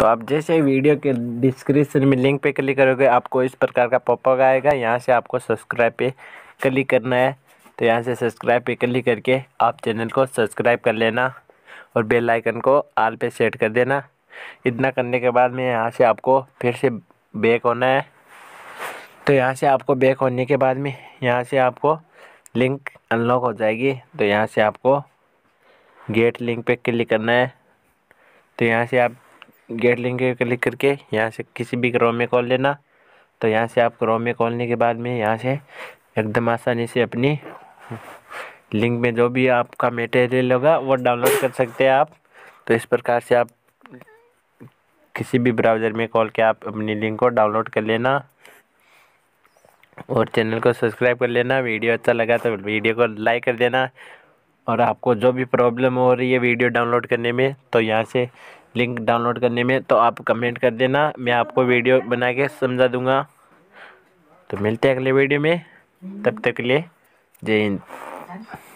तो आप जैसे वीडियो के डिस्क्रिप्शन में लिंक पे क्लिक करोगे आपको इस प्रकार का पॉपअप आएगा यहाँ से आपको सब्सक्राइब पे क्लिक करना है तो यहाँ से सब्सक्राइब पे क्लिक करके आप चैनल को सब्सक्राइब कर लेना और बेल आइकन को आल पे सेट कर देना इतना करने के बाद में यहाँ से आपको फिर से बैक होना है तो यहाँ से आपको बैक होने के बाद में यहाँ से आपको लिंक अनलॉक हो जाएगी तो यहाँ से आपको गेट लिंक पे क्लिक करना है तो यहाँ से आप गेट लिंक क्लिक करके यहाँ से किसी भी क्रोम में खोल लेना तो यहाँ से आप क्रोम में खोलने के बाद में यहाँ से एकदम आसानी से अपनी लिंक में जो भी आपका मटेरियल होगा वो डाउनलोड कर सकते हैं आप तो इस प्रकार से आप किसी भी ब्राउज़र में कॉल के आप अपनी लिंक को डाउनलोड कर लेना और चैनल को सब्सक्राइब कर लेना वीडियो अच्छा लगा तो वीडियो को लाइक कर देना और आपको जो भी प्रॉब्लम हो रही है वीडियो डाउनलोड करने में तो यहाँ से लिंक डाउनलोड करने में तो आप कमेंट कर देना मैं आपको वीडियो बना के समझा दूँगा तो मिलते हैं अगले वीडियो में तब तक के लिए जय हिंद